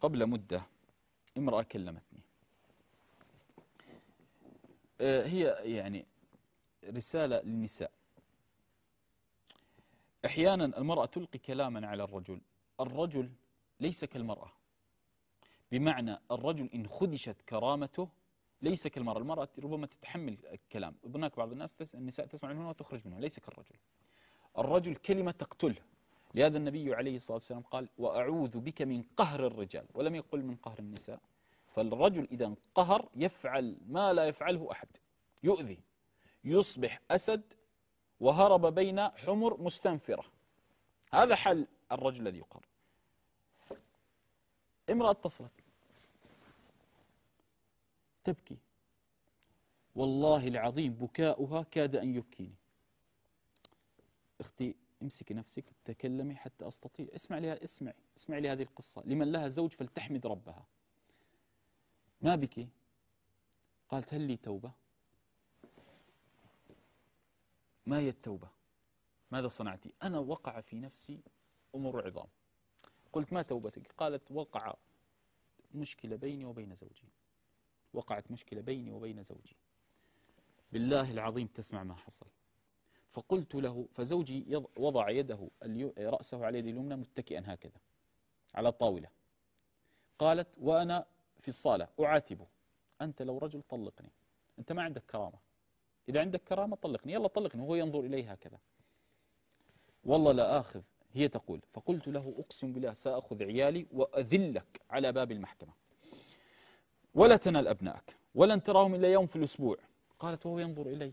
قبل مدة امرأة كلمتني آه، هي يعني رسالة للنساء أحيانا المرأة تلقي كلاما على الرجل الرجل ليس كالمرأة بمعنى الرجل إن خدشت كرامته ليس كالمرأة المرأة ربما تتحمل الكلام هناك بعض الناس النساء تسمع منه وتخرج منه ليس كالرجل الرجل كلمة تقتله لهذا النبي عليه الصلاة والسلام قال وأعوذ بك من قهر الرجال ولم يقل من قهر النساء فالرجل إذا انقهر يفعل ما لا يفعله أحد يؤذي يصبح أسد وهرب بين حمر مستنفرة هذا حل الرجل الذي يقهر امرأة اتصلت تبكي والله العظيم بكاؤها كاد أن يبكيني اختي امسكي نفسك تكلمي حتى استطيع اسمع لها اسمعي اسمعي لهذه القصة لمن لها زوج فلتحمد ربها ما بك قالت هل لي توبة ما هي التوبة ماذا صنعتي أنا وقع في نفسي أمور عظام قلت ما توبتك قالت وقع مشكلة بيني وبين زوجي وقعت مشكلة بيني وبين زوجي بالله العظيم تسمع ما حصل فقلت له فزوجي وضع يده رأسه على يدي اليمنى متكئا هكذا على الطاولة قالت وأنا في الصالة أعاتبه أنت لو رجل طلقني أنت ما عندك كرامة إذا عندك كرامة طلقني يلا طلقني وهو ينظر إلي هكذا والله لا آخذ هي تقول فقلت له أقسم بالله سأخذ عيالي وأذلك على باب المحكمة ولا تنال أبنائك ولن تراهم إلا يوم في الأسبوع قالت وهو ينظر إلي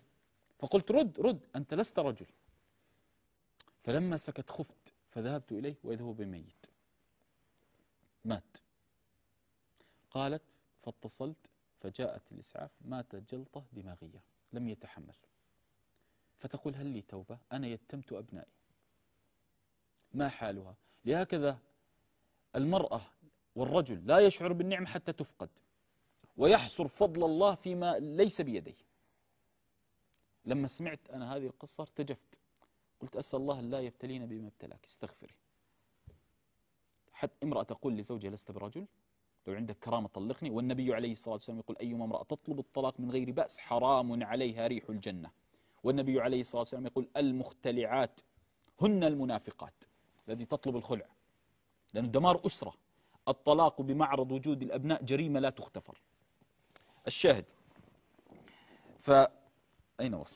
فقلت رد رد أنت لست رجل فلما سكت خفت فذهبت إليه وإذ هو بميت مات قالت فاتصلت فجاءت الإسعاف مات جلطة دماغية لم يتحمل فتقول هل لي توبة أنا يتمت أبنائي ما حالها لهكذا المرأة والرجل لا يشعر بالنعم حتى تفقد ويحصر فضل الله فيما ليس بيديه لما سمعت أنا هذه القصة ارتجفت قلت أسأل الله لا يبتلينا بما ابتلاك استغفري حتى امرأة تقول لزوجها لست برجل لو عندك كرامة طلقني والنبي عليه الصلاة والسلام يقول أيما امرأة تطلب الطلاق من غير بأس حرام عليها ريح الجنة والنبي عليه الصلاة والسلام يقول المختلعات هن المنافقات الذي تطلب الخلع لأنه دمار أسرة الطلاق بمعرض وجود الأبناء جريمة لا تختفر الشاهد ف أين وصل